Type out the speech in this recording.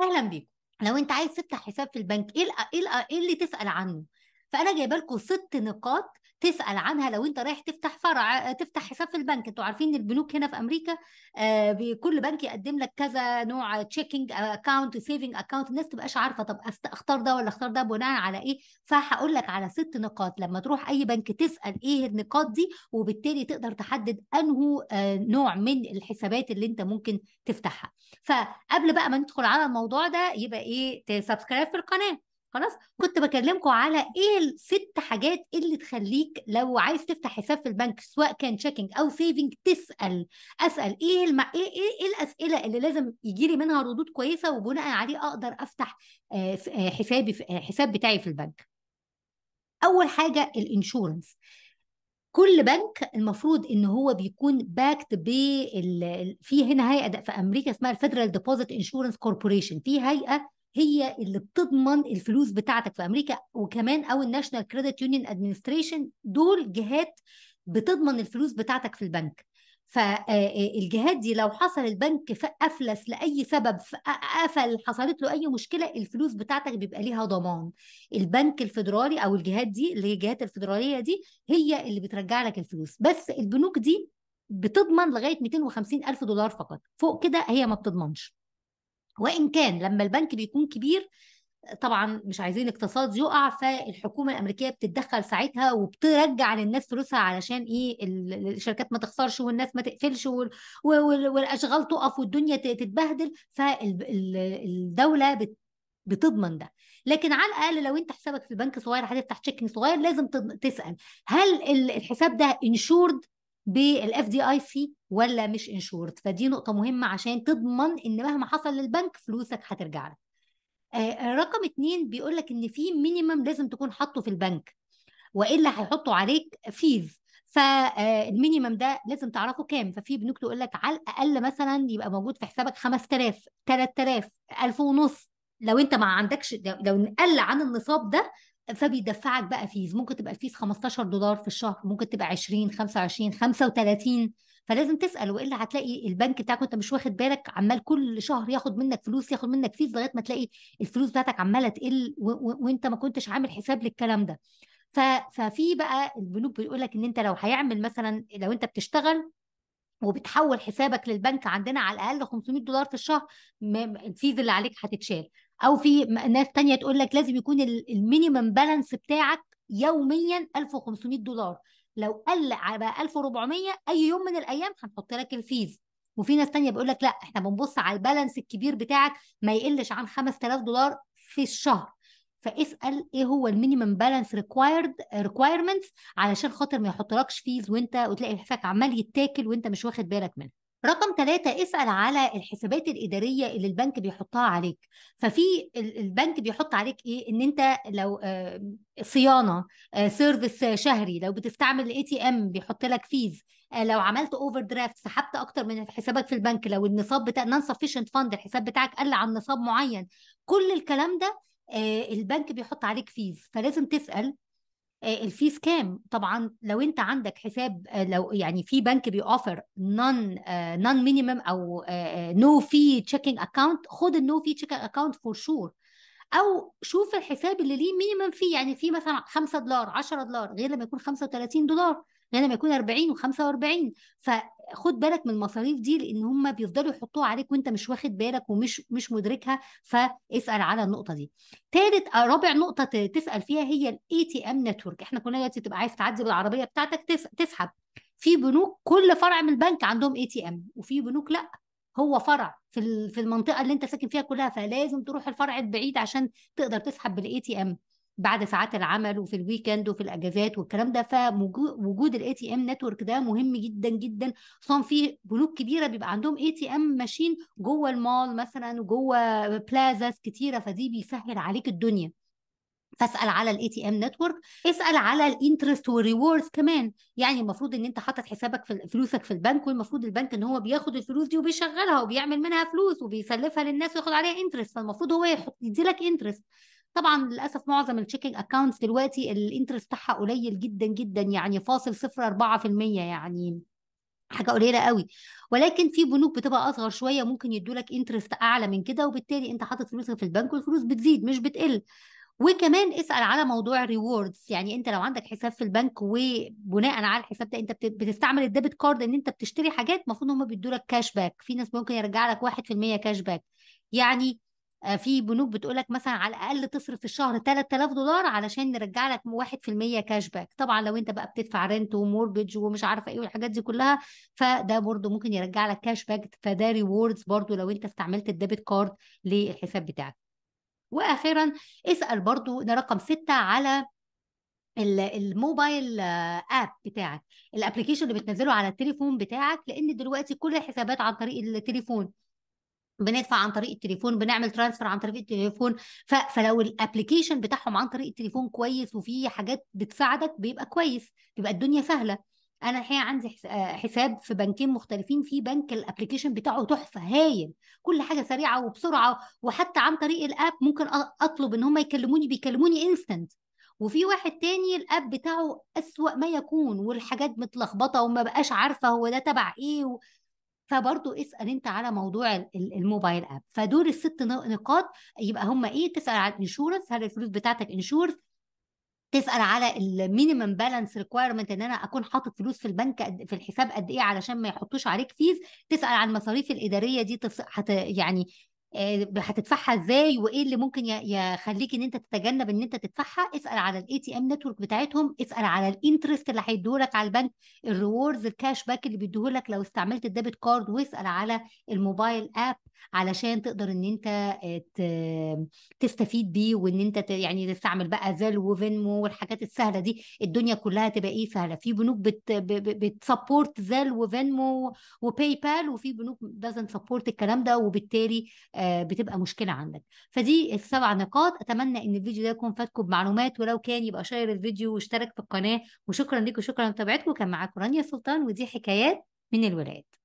اهلا بيكم لو انت عايز تفتح حساب في البنك ايه إيه, ايه اللي تسال عنه فانا جايبه لكم ست نقاط تسال عنها لو انت رايح تفتح فرع تفتح حساب في البنك انتوا عارفين ان البنوك هنا في امريكا آه، كل بنك يقدم لك كذا نوع تشيكينج اكاونت سيفنج اكاونت الناس تبقاش عارفه طب اختار ده ولا اختار ده بناء على ايه فهقول لك على ست نقاط لما تروح اي بنك تسال ايه النقاط دي وبالتالي تقدر تحدد انه آه، نوع من الحسابات اللي انت ممكن تفتحها فقبل بقى ما ندخل على الموضوع ده يبقى ايه تسبسكرايب في القناه خلاص كنت بكلمكم على ايه الست حاجات اللي تخليك لو عايز تفتح حساب في البنك سواء كان تشيكنج او سيفنج تسال اسال ايه الم... ايه ايه, إيه الاسئله اللي لازم يجي لي منها ردود كويسه وبناء عليه اقدر افتح آه، آه، حسابي في آه، حساب بتاعي في البنك اول حاجه الانشورنس كل بنك المفروض ان هو بيكون باكت ب في هنا هيئه في امريكا اسمها الفيدرال ديبوزيت انشورنس كوربوريشن في هيئه هي اللي بتضمن الفلوس بتاعتك في امريكا وكمان او الناشونال كريدت يونيون ادمنستريشن دول جهات بتضمن الفلوس بتاعتك في البنك فالجهات آه، آه، دي لو حصل البنك افلس لاي سبب قفل حصلت له اي مشكله الفلوس بتاعتك بيبقى ليها ضمان البنك الفيدرالي او الجهات دي اللي هي الجهات الفيدراليه دي هي اللي بترجع لك الفلوس بس البنوك دي بتضمن لغايه 250 الف دولار فقط فوق كده هي ما بتضمنش وان كان لما البنك بيكون كبير طبعا مش عايزين اقتصاد يقع فالحكومه الامريكيه بتتدخل ساعتها وبترجع للناس فلوسها علشان ايه الشركات ما تخسرش والناس ما تقفلش والاشغال تقف والدنيا تتبهدل فالدوله بتضمن ده لكن على الاقل لو انت حسابك في البنك صغير هتفتح تشيكنج صغير لازم تسال هل الحساب ده انشورد بالاف دي اي سي ولا مش انشورد فدي نقطه مهمه عشان تضمن ان مهما حصل للبنك فلوسك هترجع لك آه، رقم اتنين بيقول لك ان في مينيمم لازم تكون حاطه في البنك والا هيحطوا عليك فيز فالمينيمم آه، ده لازم تعرفه كام ففي بنوك تقول لك على الاقل مثلا يبقى موجود في حسابك 5000 3000 1000 ونص لو انت ما عندكش لو نقل عن النصاب ده فبيدفعك بقى فيز ممكن تبقى الفيز 15 دولار في الشهر ممكن تبقى 20 25 35 فلازم تسال والا هتلاقي البنك بتاعك وانت مش واخد بالك عمال كل شهر ياخد منك فلوس ياخد منك فيز لغايه ما تلاقي الفلوس بتاعتك عماله تقل وانت ما كنتش عامل حساب للكلام ده ففي بقى البنوك بيقول لك ان انت لو هيعمل مثلا لو انت بتشتغل وبتحول حسابك للبنك عندنا على الاقل 500 دولار في الشهر الفيز اللي عليك هتتشال او في ناس تانية تقول لك لازم يكون المينيمم بالانس بتاعك يوميا 1500 دولار لو قل على 1400 اي يوم من الايام هنحط لك الفيز وفي ناس تانية بيقول لك لا احنا بنبص على البالانس الكبير بتاعك ما يقلش عن 5000 دولار في الشهر فاسال ايه هو المينيمم بالانس ريكوايرد ريكوايرمنتس علشان خاطر ما يحطلكش فيز وانت وتلاقي حسابك عمال يتاكل وانت مش واخد بالك منه رقم ثلاثة اسأل على الحسابات الإدارية اللي البنك بيحطها عليك ففي البنك بيحط عليك إيه إن أنت لو آه، صيانة سيرفيس آه، شهري لو بتستعمل الاي تي ام بيحط لك فيز آه، لو عملت اوفر درافت سحبت اكتر من حسابك في البنك لو النصاب بتاع نان سفيشنت فاند الحساب بتاعك قل عن نصاب معين كل الكلام ده البنك بيحط عليك فيز فلازم تسال آه، الفيس كام طبعا لو انت عندك حساب آه، لو يعني في بنك بيوفر نون نون مينيمم او نو في تشيكينج اكاونت خد النو في تشيكينج اكاونت فور شور او شوف الحساب اللي ليه مينيمم فيه يعني فيه مثلا 5 دولار 10 دولار غير لما يكون 35 دولار غير لما يكون 40 و45 فخد بالك من المصاريف دي لان هم بيفضلوا يحطوها عليك وانت مش واخد بالك ومش مش مدركها فاسال على النقطه دي ثالث آه، رابع نقطه تسال فيها هي الاي تي ام نتورك احنا كنا دلوقتي تبقى عايز تعدي بالعربيه بتاعتك تسحب في بنوك كل فرع من البنك عندهم اي تي ام وفي بنوك لا هو فرع في في المنطقه اللي انت ساكن فيها كلها فلازم تروح الفرع البعيد عشان تقدر تسحب بالاي تي ام بعد ساعات العمل وفي الويكند وفي الاجازات والكلام ده فوجود الاي تي ام نتورك ده مهم جدا جدا خصوصا في بنوك كبيره بيبقى عندهم اي تي ام ماشين جوه المول مثلا وجوه بلازاز كتيره فدي بيسهل عليك الدنيا فاسال على الاي تي ام نتورك اسال على الانترست والريوردز كمان يعني المفروض ان انت حاطط حسابك في فلوسك في البنك والمفروض البنك ان هو بياخد الفلوس دي وبيشغلها وبيعمل منها فلوس وبيسلفها للناس وياخد عليها انترست فالمفروض هو يحط يديلك انترست طبعا للاسف معظم التشيكنج اكونتس دلوقتي الانترست بتاعها قليل جدا جدا يعني فاصل 0.4% يعني حاجه قليله قوي ولكن في بنوك بتبقى اصغر شويه ممكن يدولك انترست اعلى من كده وبالتالي انت حاطط فلوسك في البنك والفلوس بتزيد مش بتقل وكمان اسال على موضوع الريوردز يعني انت لو عندك حساب في البنك وبناء على الحساب ده انت بتستعمل الديبت كارد ان انت بتشتري حاجات المفروض هم بيدوا لك كاش باك في ناس ممكن يرجع لك 1% كاش باك يعني آه، في بنوك بتقول لك مثلا على الاقل تصرف في الشهر 3000 دولار علشان نرجع لك 1% كاش باك طبعا لو انت بقى بتدفع رنت وموربج ومش عارفه ايه والحاجات دي كلها فده برده ممكن يرجع لك كاش باك فده ريوردز برده لو انت استعملت الديبت كارد للحساب بتاعك واخيرا اسال برضو ده رقم ستة على الموبايل اب بتاعك الابلكيشن اللي بتنزله على التليفون بتاعك لان دلوقتي كل الحسابات عن طريق التليفون بندفع عن طريق التليفون بنعمل ترانسفير عن طريق التليفون فلو الابلكيشن بتاعهم عن طريق التليفون كويس وفي حاجات بتساعدك بيبقى كويس بيبقى الدنيا سهله انا الحقيقه عندي آه، حساب في بنكين مختلفين في بنك الابلكيشن بتاعه تحفه هايل كل حاجه سريعه وبسرعه وحتى عن طريق الاب ممكن اطلب ان هم يكلموني بيكلموني انستنت وفي واحد تاني الاب بتاعه اسوأ ما يكون والحاجات متلخبطه وما بقاش عارفه هو ده تبع ايه و... فبرضه اسال انت على موضوع الموبايل اب فدول الست نقاط يبقى هم ايه تسال على الانشورنس هل الفلوس بتاعتك انشورنس تسال على المينيمم بالانس ريكويرمنت ان انا اكون حاطط فلوس في البنك في الحساب قد ايه علشان ما يحطوش عليك فيز تسال عن المصاريف الاداريه دي تف... حت... يعني آه، هتدفعها ازاي وايه اللي ممكن يخليك ان انت تتجنب ان انت تدفعها اسال على الاي تي ام نتورك بتاعتهم اسال على الانترست اللي هيديهولك على البنك الريوردز الكاش باك اللي بيديهولك لو استعملت الديبت كارد واسال على الموبايل اب علشان تقدر ان انت آه، تستفيد بيه وان انت يعني تستعمل بقى زل وفينمو والحاجات السهله دي الدنيا كلها تبقى ايه سهله في بنوك بتسبورت زل وفينمو وباي بال وفي بنوك دازنت سبورت الكلام ده وبالتالي آه، آه، بتبقى مشكله عندك فدي السبع نقاط اتمنى ان الفيديو ده يكون فاتكم بمعلومات ولو كان يبقى شير الفيديو واشترك في القناه وشكرا لكم شكرا لمتابعتكم كان معاكم رانيا سلطان ودي حكايات من الولاد